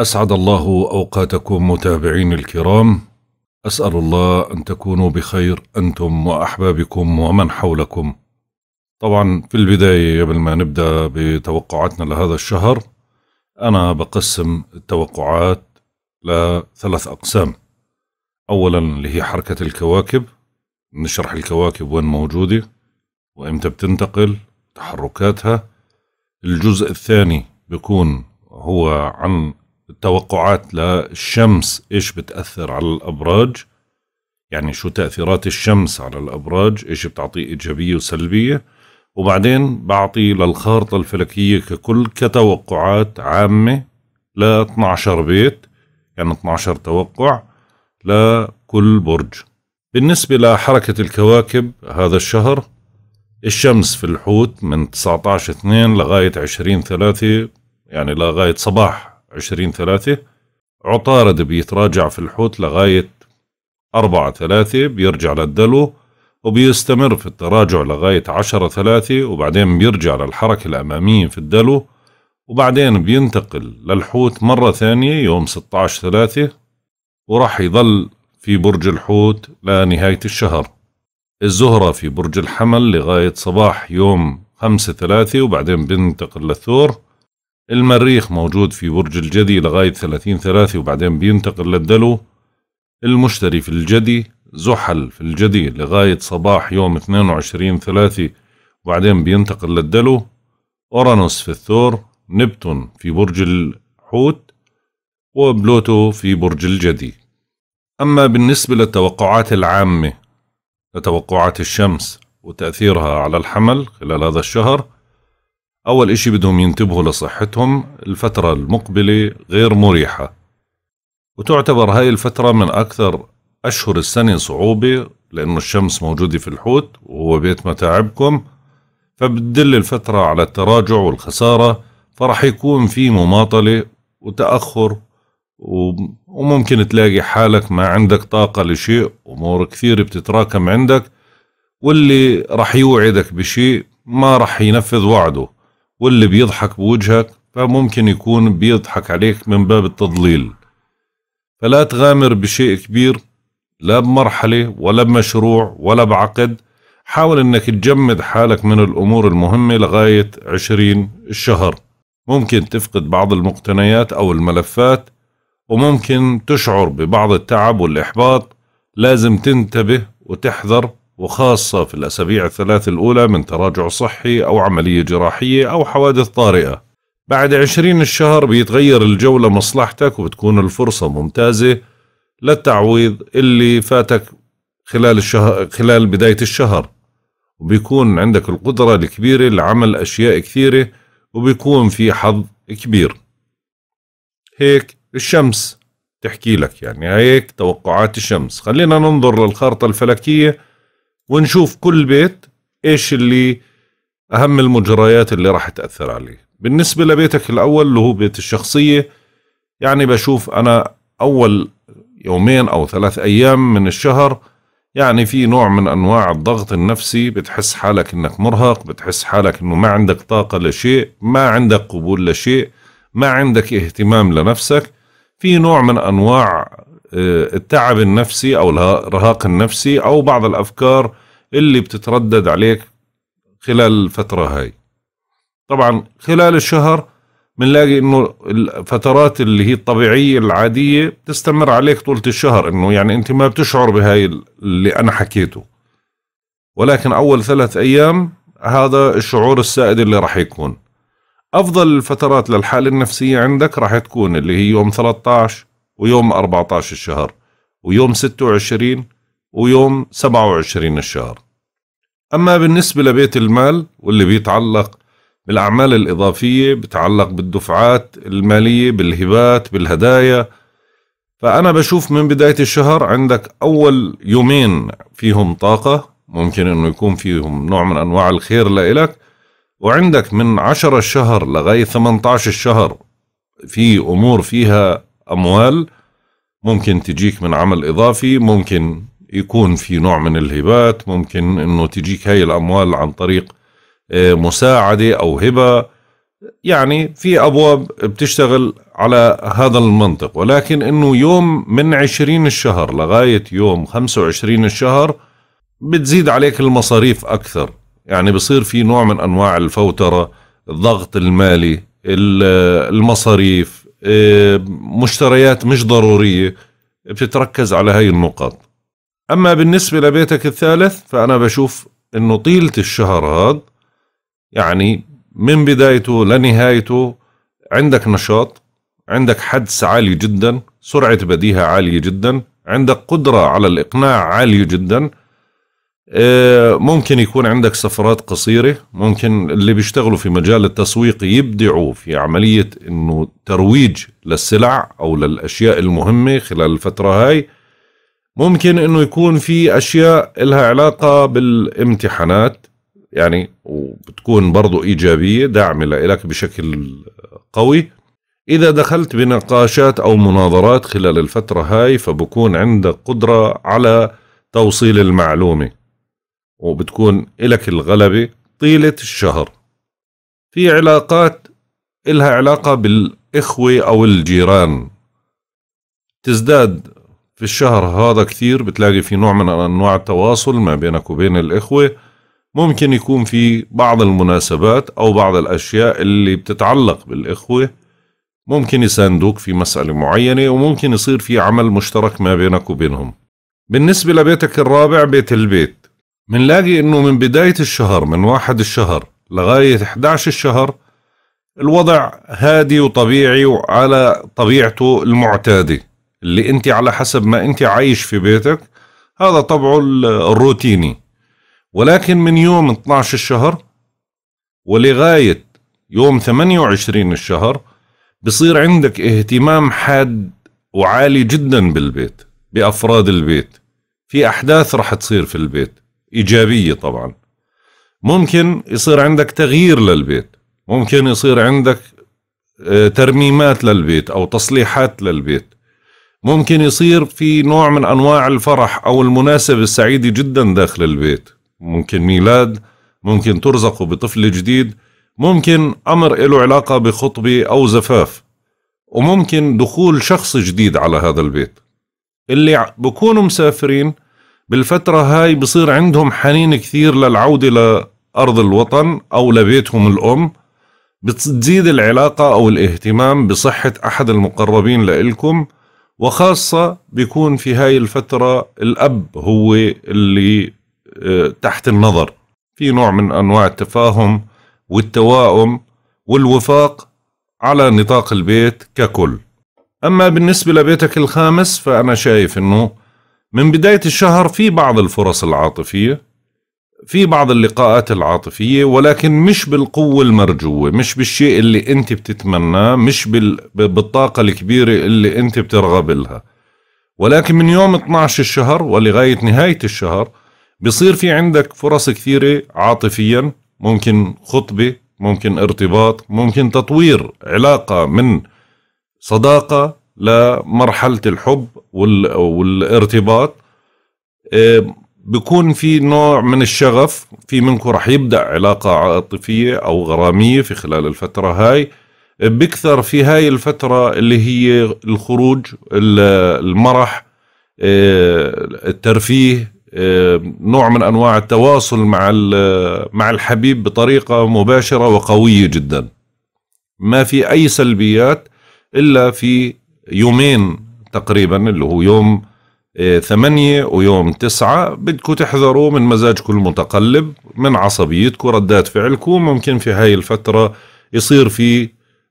أسعد الله أوقاتكم متابعين الكرام أسأل الله أن تكونوا بخير أنتم وأحبابكم ومن حولكم طبعا في البداية قبل ما نبدأ بتوقعاتنا لهذا الشهر أنا بقسم التوقعات لثلاث أقسام أولا اللي هي حركة الكواكب نشرح الكواكب وين موجودة وإمتى بتنتقل تحركاتها الجزء الثاني بيكون هو عن توقعات للشمس ايش بتاثر على الابراج يعني شو تاثيرات الشمس على الابراج ايش بتعطي ايجابيه وسلبيه وبعدين بعطي للخارطه الفلكيه ككل كتوقعات عامه ل 12 بيت يعني 12 توقع لكل برج بالنسبة لحركة الكواكب هذا الشهر الشمس في الحوت من 19 2 لغاية 20 3 يعني لغاية صباح عشرين ثلاثة عطارد بيتراجع في الحوت لغاية أربعة ثلاثة بيرجع للدلو وبيستمر في التراجع لغاية عشرة ثلاثة وبعدين بيرجع للحركة الأمامية في الدلو وبعدين بينتقل للحوت مرة ثانية يوم 16 ثلاثة وراح يظل في برج الحوت لنهاية الشهر الزهرة في برج الحمل لغاية صباح يوم خمسة ثلاثة وبعدين بنتقل للثور المريخ موجود في برج الجدي لغاية 30 ثلاثة وبعدين بينتقل للدلو المشتري في الجدي زحل في الجدي لغاية صباح يوم 22 ثلاثة وبعدين بينتقل للدلو أورانوس في الثور نبتون في برج الحوت وبلوتو في برج الجدي أما بالنسبة للتوقعات العامة لتوقعات الشمس وتأثيرها على الحمل خلال هذا الشهر أول إشي بدهم ينتبهوا لصحتهم الفترة المقبلة غير مريحة وتعتبر هاي الفترة من أكثر أشهر السنة صعوبة لأن الشمس موجودة في الحوت وهو بيت متاعبكم فبتدل الفترة على التراجع والخسارة فرح يكون في مماطلة وتأخر وممكن تلاقي حالك ما عندك طاقة لشيء أمور كثير بتتراكم عندك واللي رح يوعدك بشيء ما رح ينفذ وعده واللي بيضحك بوجهك فممكن يكون بيضحك عليك من باب التضليل فلا تغامر بشيء كبير لا بمرحلة ولا بمشروع ولا بعقد حاول انك تجمد حالك من الامور المهمة لغاية عشرين الشهر ممكن تفقد بعض المقتنيات او الملفات وممكن تشعر ببعض التعب والإحباط لازم تنتبه وتحذر وخاصة في الأسابيع الثلاث الأولى من تراجع صحي أو عملية جراحية أو حوادث طارئة بعد عشرين الشهر بيتغير الجو لمصلحتك وبتكون الفرصة ممتازة للتعويض اللي فاتك خلال الشهر خلال بداية الشهر وبيكون عندك القدرة الكبيرة لعمل أشياء كثيرة وبيكون في حظ كبير هيك الشمس تحكي لك يعني هيك توقعات الشمس خلينا ننظر للخارطة الفلكية ونشوف كل بيت ايش اللي اهم المجريات اللي راح تاثر عليه بالنسبه لبيتك الاول اللي هو بيت الشخصيه يعني بشوف انا اول يومين او ثلاث ايام من الشهر يعني في نوع من انواع الضغط النفسي بتحس حالك انك مرهق بتحس حالك انه ما عندك طاقه لشيء ما عندك قبول لشيء ما عندك اهتمام لنفسك في نوع من انواع آه، التعب النفسي او الارهاق النفسي او بعض الافكار اللي بتتردد عليك خلال الفتره هاي طبعا خلال الشهر بنلاقي انه الفترات اللي هي الطبيعيه العاديه بتستمر عليك طوله الشهر انه يعني انت ما بتشعر بهاي اللي انا حكيته ولكن اول ثلاث ايام هذا الشعور السائد اللي راح يكون افضل الفترات للحاله النفسيه عندك راح تكون اللي هي يوم 13 ويوم 14 الشهر ويوم 26 ويوم 27 الشهر أما بالنسبة لبيت المال واللي بيتعلق بالأعمال الإضافية بتعلق بالدفعات المالية بالهبات بالهدايا فأنا بشوف من بداية الشهر عندك أول يومين فيهم طاقة ممكن أنه يكون فيهم نوع من أنواع الخير لإلك وعندك من عشرة الشهر لغاية 18 الشهر في أمور فيها اموال ممكن تجيك من عمل اضافي ممكن يكون في نوع من الهبات ممكن انه تجيك هاي الاموال عن طريق آه، مساعده او هبه يعني في ابواب بتشتغل على هذا المنطق ولكن انه يوم من عشرين الشهر لغايه يوم خمسة وعشرين الشهر بتزيد عليك المصاريف اكثر يعني بصير في نوع من انواع الفوتره الضغط المالي المصاريف آه، مشتريات مش ضرورية بتتركز على هاي النقاط أما بالنسبة لبيتك الثالث فأنا بشوف أنه طيلة الشهر هذا يعني من بدايته لنهايته عندك نشاط عندك حدس عالي جدا سرعة بديهة عالية جدا عندك قدرة على الإقناع عالية جدا آه، ممكن يكون عندك سفرات قصيرة ممكن اللي بيشتغلوا في مجال التسويق يبدعوا في عملية انه ترويج للسلع او للاشياء المهمة خلال الفترة هاي ممكن انه يكون في اشياء لها علاقة بالامتحانات يعني وبتكون برضو ايجابية داعمة لك بشكل قوي إذا دخلت بنقاشات أو مناظرات خلال الفترة هاي فبكون عندك قدرة على توصيل المعلومة وبتكون إلك الغلبة طيلة الشهر في علاقات إلها علاقة بالإخوة أو الجيران تزداد في الشهر هذا كثير بتلاقي في نوع من أنواع التواصل ما بينك وبين الإخوة ممكن يكون في بعض المناسبات أو بعض الأشياء اللي بتتعلق بالإخوة ممكن يساندوك في مسألة معينة وممكن يصير في عمل مشترك ما بينك وبينهم بالنسبة لبيتك الرابع بيت البيت بنلاقي انه من بداية الشهر من واحد الشهر لغاية 11 الشهر الوضع هادي وطبيعي وعلى طبيعته المعتادة اللي انت على حسب ما انت عايش في بيتك هذا طبعه الروتيني ولكن من يوم 12 الشهر ولغاية يوم 28 الشهر بصير عندك اهتمام حاد وعالي جدا بالبيت بأفراد البيت في أحداث رح تصير في البيت إيجابية طبعا ممكن يصير عندك تغيير للبيت ممكن يصير عندك آه، ترميمات للبيت أو تصليحات للبيت ممكن يصير في نوع من أنواع الفرح أو المناسبة السعيدة جدا داخل البيت ممكن ميلاد ممكن ترزقوا بطفل جديد ممكن أمر له علاقة بخطبة أو زفاف وممكن دخول شخص جديد على هذا البيت اللي بكونوا مسافرين بالفترة هاي بصير عندهم حنين كثير للعودة لأرض الوطن أو لبيتهم الأم بتزيد العلاقة أو الاهتمام بصحة أحد المقربين لإلكم وخاصة بيكون في هاي الفترة الأب هو اللي آه، تحت النظر في نوع من أنواع التفاهم والتواؤم والوفاق على نطاق البيت ككل أما بالنسبة لبيتك الخامس فأنا شايف أنه من بداية الشهر في بعض الفرص العاطفية في بعض اللقاءات العاطفية ولكن مش بالقوة المرجوة مش بالشيء اللي انت بتتمناه مش بالطاقة الكبيرة اللي انت بترغب لها ولكن من يوم 12 الشهر ولغاية نهاية الشهر بصير في عندك فرص كثيرة عاطفيا ممكن خطبة ممكن ارتباط ممكن تطوير علاقة من صداقة لمرحلة الحب وال والارتباط آه، بيكون في نوع من الشغف في منكم رح يبدأ علاقة عاطفية أو غرامية في خلال الفترة هاي آه، بكثر في هاي الفترة اللي هي الخروج المرح آه، الترفيه نوع من أنواع التواصل مع مع الحبيب بطريقة مباشرة وقوية جدا ما في أي سلبيات إلا في يومين تقريبا اللي هو يوم آه، ثمانية ويوم تسعة بدكم تحذروا من مزاجكم المتقلب من عصبيتكم ردات فعلكم ممكن في هاي الفترة يصير في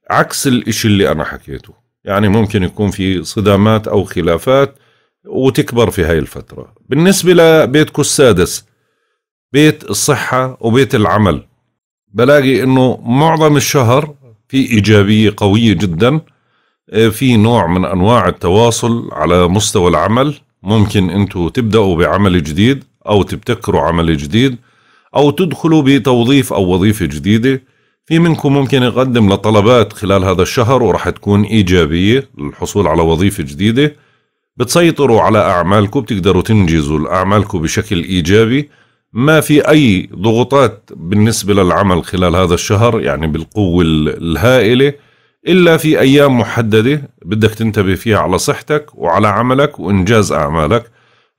عكس الإشي اللي أنا حكيته يعني ممكن يكون في صدامات أو خلافات وتكبر في هاي الفترة بالنسبة لبيتكم السادس بيت الصحة وبيت العمل بلاقي انه معظم الشهر في ايجابية قوية جدا آه، في نوع من أنواع التواصل على مستوى العمل ممكن أنتوا تبدأوا بعمل جديد أو تبتكروا عمل جديد أو تدخلوا بتوظيف أو وظيفة جديدة في منكم ممكن يقدم لطلبات خلال هذا الشهر وراح تكون إيجابية للحصول على وظيفة جديدة بتسيطروا على أعمالكم بتقدروا تنجزوا أعمالكم بشكل إيجابي ما في أي ضغوطات بالنسبة للعمل خلال هذا الشهر يعني بالقوة الهائلة إلا في أيام محددة بدك تنتبه فيها على صحتك وعلى عملك وإنجاز أعمالك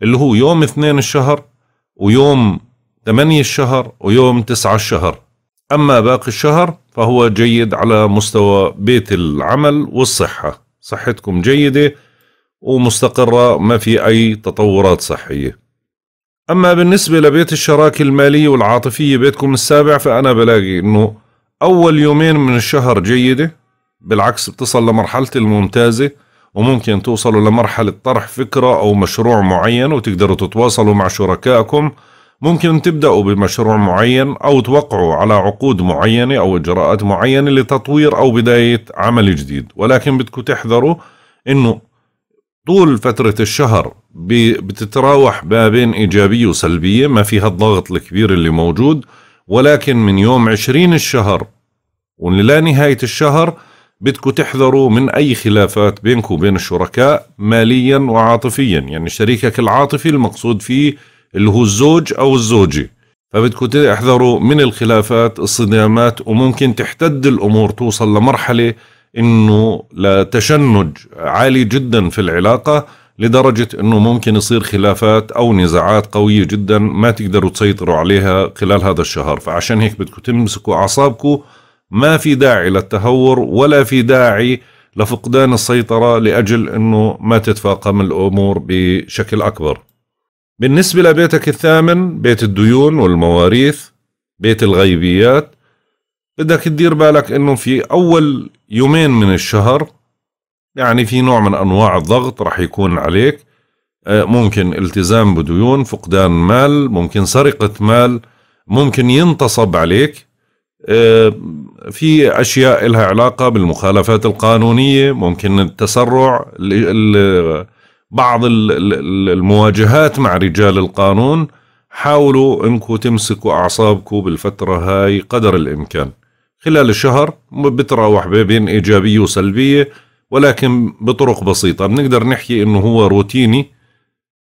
اللي هو يوم اثنين الشهر ويوم ثمانية الشهر ويوم تسعة الشهر أما باقي الشهر فهو جيد على مستوى بيت العمل والصحة صحتكم جيدة ومستقرة ما في أي تطورات صحية أما بالنسبة لبيت الشراكة المالية والعاطفية بيتكم السابع فأنا بلاقي أنه أول يومين من الشهر جيدة بالعكس بتصل لمرحلة الممتازة وممكن توصلوا لمرحلة طرح فكرة أو مشروع معين وتقدروا تتواصلوا مع شركائكم ممكن تبدأوا بمشروع معين أو توقعوا على عقود معينة أو إجراءات معينة لتطوير أو بداية عمل جديد ولكن بدكم تحذروا أنه طول فترة الشهر بتتراوح ما بين إيجابية وسلبية ما فيها الضغط الكبير اللي موجود ولكن من يوم عشرين الشهر ولا نهاية الشهر بدكم تحذروا من أي خلافات بينكم وبين الشركاء ماليا وعاطفيا يعني شريكك العاطفي المقصود فيه اللي هو الزوج أو الزوجة فبدكم تحذروا من الخلافات الصدامات وممكن تحتد الأمور توصل لمرحلة انه لتشنج عالي جدا في العلاقه لدرجه انه ممكن يصير خلافات او نزاعات قويه جدا ما تقدروا تسيطروا عليها خلال هذا الشهر فعشان هيك بدكم تمسكوا اعصابكم ما في داعي للتهور ولا في داعي لفقدان السيطرة لأجل أنه ما تتفاقم الأمور بشكل أكبر بالنسبة لبيتك الثامن بيت الديون والمواريث بيت الغيبيات بدك تدير بالك أنه في أول يومين من الشهر يعني في نوع من أنواع الضغط رح يكون عليك آه، ممكن التزام بديون فقدان مال ممكن سرقة مال ممكن ينتصب عليك آه، في اشياء لها علاقه بالمخالفات القانونيه ممكن التسرع بعض المواجهات مع رجال القانون حاولوا انكم تمسكوا اعصابكم بالفتره هاي قدر الامكان خلال الشهر بتراوح بين ايجابيه وسلبيه ولكن بطرق بسيطه بنقدر نحكي انه هو روتيني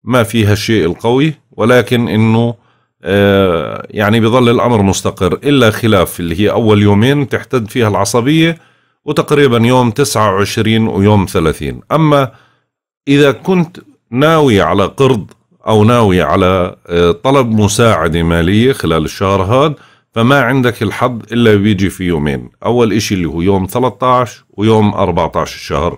ما فيها الشيء القوي ولكن انه آه، يعني بظل الأمر مستقر إلا خلاف اللي هي أول يومين تحتد فيها العصبية وتقريبا يوم 29 ويوم 30 أما إذا كنت ناوي على قرض أو ناوي على آه، طلب مساعدة مالية خلال الشهر هذا فما عندك الحظ إلا بيجي في يومين أول إشي اللي هو يوم 13 ويوم 14 الشهر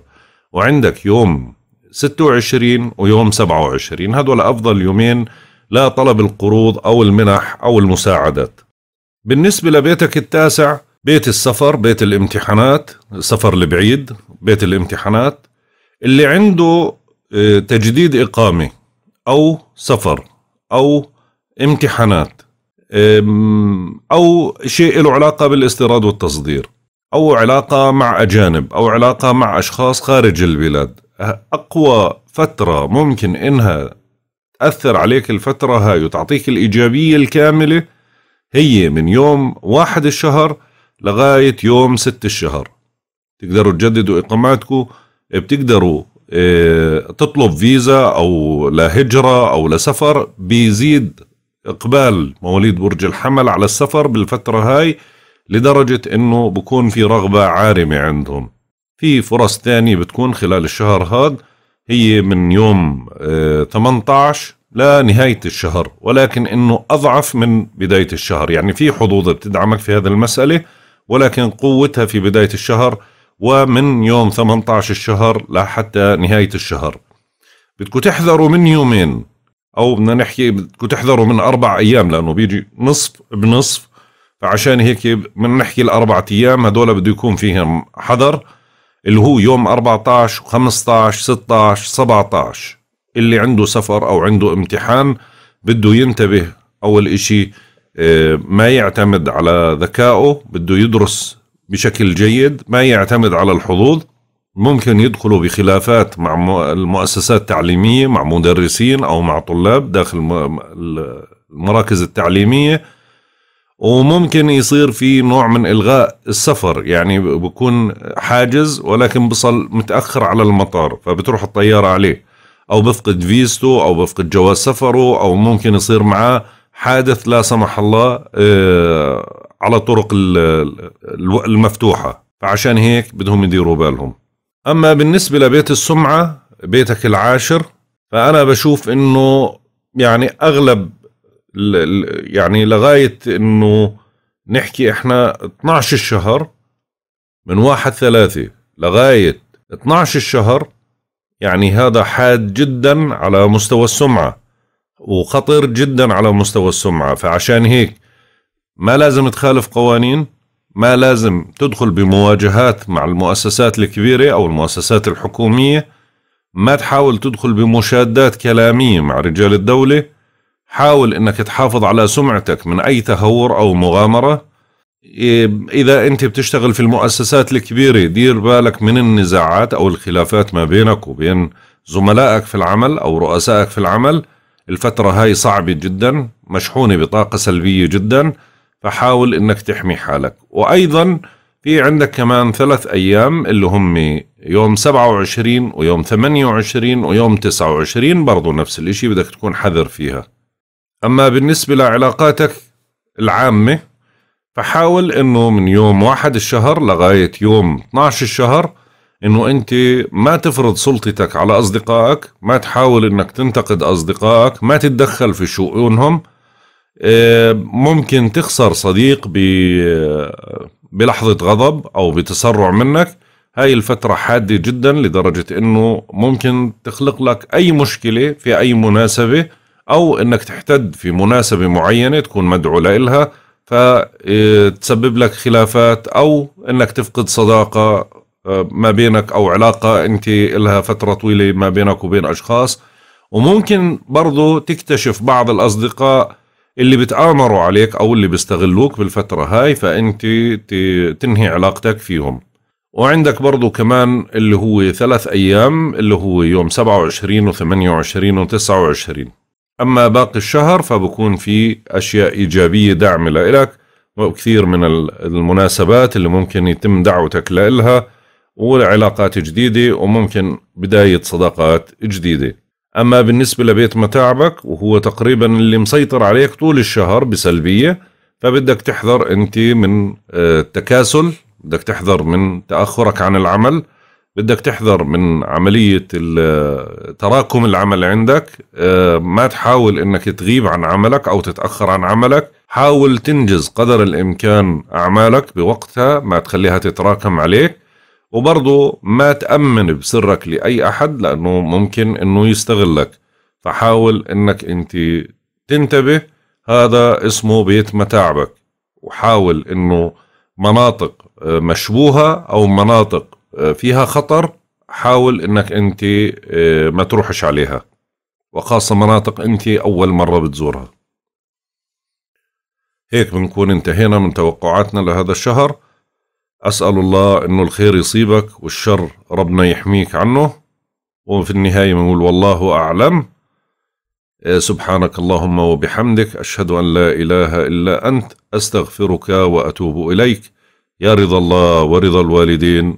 وعندك يوم 26 ويوم 27 هذول أفضل يومين لا طلب القروض أو المنح أو المساعدات بالنسبة لبيتك التاسع بيت السفر بيت الامتحانات سفر البعيد بيت الامتحانات اللي عنده آه، تجديد إقامة أو سفر أو امتحانات أو شيء له علاقة بالاستيراد والتصدير أو علاقة مع أجانب أو علاقة مع أشخاص خارج البلاد أقوى فترة ممكن إنها تأثر عليك الفترة هاي وتعطيك الإيجابية الكاملة هي من يوم واحد الشهر لغاية يوم ست الشهر تقدروا تجددوا إقاماتكم بتقدروا آه، تطلب فيزا أو لهجرة أو لسفر بيزيد إقبال مواليد برج الحمل على السفر بالفترة هاي لدرجة أنه بكون في رغبة عارمة عندهم في فرص تانية بتكون خلال الشهر هذا هي من يوم 18 آه، لنهاية الشهر ولكن أنه أضعف من بداية الشهر يعني في حظوظ بتدعمك في هذه المسألة ولكن قوتها في بداية الشهر ومن يوم 18 الشهر لحتى نهاية الشهر بدكم تحذروا من يومين أو بدنا نحكي بدكم تحذروا من أربع أيام لأنه بيجي نصف بنصف فعشان هيك بنحكي الأربع أيام هدول بده يكون فيهم حذر اللي هو يوم 14 و15 16 17 اللي عنده سفر أو عنده امتحان بده ينتبه أول إشي آه، ما يعتمد على ذكائه بده يدرس بشكل جيد ما يعتمد على الحظوظ ممكن يدخلوا بخلافات مع المؤسسات التعليمية مع مدرسين أو مع طلاب داخل المراكز التعليمية وممكن يصير في نوع من الغاء السفر يعني بكون حاجز ولكن بصل متاخر على المطار فبتروح الطياره عليه او بفقد فيزته او بفقد جواز سفره او ممكن يصير معاه حادث لا سمح الله آه، على طرق المفتوحه فعشان هيك بدهم يديروا بالهم اما بالنسبه لبيت السمعه بيتك العاشر فانا بشوف انه يعني اغلب يعني لغايه انه نحكي احنا 12 الشهر من واحد ثلاثة لغاية 12 الشهر يعني هذا حاد جدا على مستوى السمعة وخطر جدا على مستوى السمعة فعشان هيك ما لازم تخالف قوانين ما لازم تدخل بمواجهات مع المؤسسات الكبيرة أو المؤسسات الحكومية ما تحاول تدخل بمشادات كلامية مع رجال الدولة حاول انك تحافظ على سمعتك من اي تهور او مغامره إيه، اذا انت بتشتغل في المؤسسات الكبيره دير بالك من النزاعات او الخلافات ما بينك وبين زملائك في العمل او رؤسائك في العمل الفتره هاي صعبه جدا مشحونه بطاقه سلبيه جدا فحاول انك تحمي حالك وايضا في عندك كمان ثلاث ايام اللي هم يوم 27 ويوم 28 ويوم 29 برضو نفس الاشي بدك تكون حذر فيها أما بالنسبة لعلاقاتك العامة فحاول أنه من يوم واحد الشهر لغاية يوم 12 الشهر أنه أنت ما تفرض سلطتك على أصدقائك ما تحاول أنك تنتقد أصدقائك ما تتدخل في شؤونهم آه، ممكن تخسر صديق آه، بلحظة غضب أو بتسرع منك هاي الفترة حادة جدا لدرجة أنه ممكن تخلق لك أي مشكلة في أي مناسبة أو أنك تحتد في مناسبة معينة تكون مدعو لإلها فتسبب لك خلافات أو أنك تفقد صداقة آه، ما بينك أو علاقة أنت لها فترة طويلة ما بينك وبين أشخاص وممكن برضو تكتشف بعض الأصدقاء اللي بتآمروا عليك أو اللي بيستغلوك بالفترة هاي فأنت تنهي علاقتك فيهم وعندك برضو كمان اللي هو ثلاث أيام اللي هو يوم 27 و28 و29 أما باقي الشهر فبكون في أشياء إيجابية دعم لإلك وكثير من المناسبات اللي ممكن يتم دعوتك لإلها وعلاقات جديدة وممكن بداية صداقات جديدة أما بالنسبة لبيت متاعبك وهو تقريبا اللي مسيطر عليك طول الشهر بسلبية فبدك تحذر أنت من التكاسل آه، بدك تحذر من تأخرك عن العمل بدك تحذر من عملية تراكم العمل عندك آه، ما تحاول انك تغيب عن عملك او تتأخر عن عملك حاول تنجز قدر الامكان اعمالك بوقتها ما تخليها تتراكم عليك وبرضه ما تأمن بسرك لأي أحد لأنه ممكن أنه يستغلك فحاول أنك أنت تنتبه هذا اسمه بيت متاعبك وحاول أنه مناطق آه، مشبوهة أو مناطق آه، فيها خطر حاول انك انت آه، ما تروحش عليها وخاصة مناطق انت اول مرة بتزورها هيك بنكون انتهينا من توقعاتنا لهذا الشهر أسأل الله أنه الخير يصيبك والشر ربنا يحميك عنه وفي النهاية بنقول والله أعلم آه، سبحانك اللهم وبحمدك أشهد أن لا إله إلا أنت أستغفرك وأتوب إليك يا رضا الله ورضا الوالدين